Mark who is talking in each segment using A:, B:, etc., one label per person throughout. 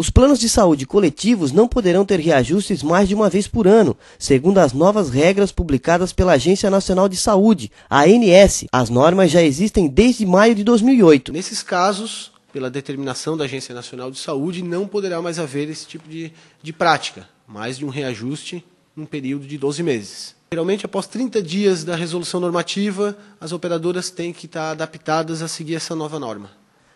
A: Os planos de saúde coletivos não poderão ter reajustes mais de uma vez por ano, segundo as novas regras publicadas pela Agência Nacional de Saúde, ANS. As normas já existem desde maio de 2008.
B: Nesses casos, pela determinação da Agência Nacional de Saúde, não poderá mais haver esse tipo de, de prática, mais de um reajuste num período de 12 meses. Geralmente, após 30 dias da resolução normativa, as operadoras têm que estar adaptadas a seguir essa nova norma.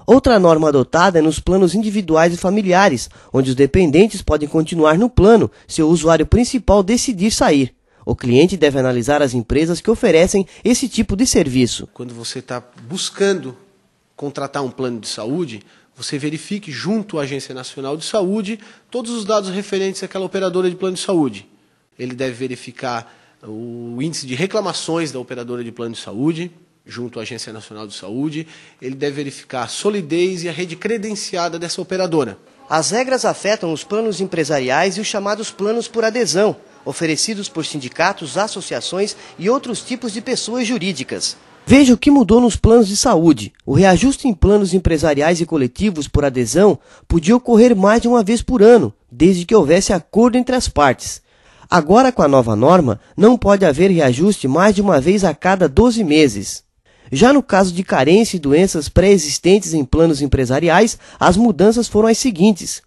A: Outra norma adotada é nos planos individuais e familiares, onde os dependentes podem continuar no plano se o usuário principal decidir sair.
B: O cliente deve analisar as empresas que oferecem esse tipo de serviço. Quando você está buscando contratar um plano de saúde, você verifique junto à Agência Nacional de Saúde todos os dados referentes àquela operadora de plano de saúde. Ele deve verificar o índice de reclamações da operadora de plano de saúde, junto à Agência Nacional de Saúde, ele deve verificar a solidez e a rede credenciada dessa operadora. As regras afetam os planos empresariais
A: e os chamados planos
B: por adesão, oferecidos por
A: sindicatos, associações e outros tipos de pessoas jurídicas. Veja o que mudou nos planos de saúde. O reajuste em planos empresariais e coletivos por adesão podia ocorrer mais de uma vez por ano, desde que houvesse acordo entre as partes. Agora, com a nova norma, não pode haver reajuste mais de uma vez a cada 12 meses. Já no caso de carência e doenças pré-existentes em planos empresariais, as mudanças foram as seguintes.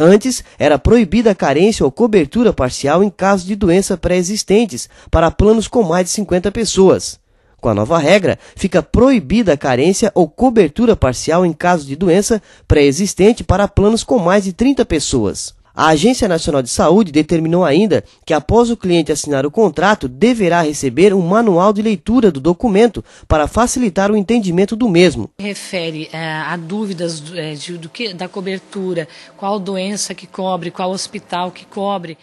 A: Antes, era proibida a carência ou cobertura parcial em caso de doença pré-existentes para planos com mais de 50 pessoas. Com a nova regra, fica proibida a carência ou cobertura parcial em caso de doença pré-existente para planos com mais de 30 pessoas. A Agência Nacional de Saúde determinou ainda que, após o cliente assinar o contrato, deverá receber um manual de leitura do documento para facilitar o entendimento do mesmo. Refere é, a dúvidas é, de, do que, da cobertura, qual doença que cobre, qual hospital que cobre.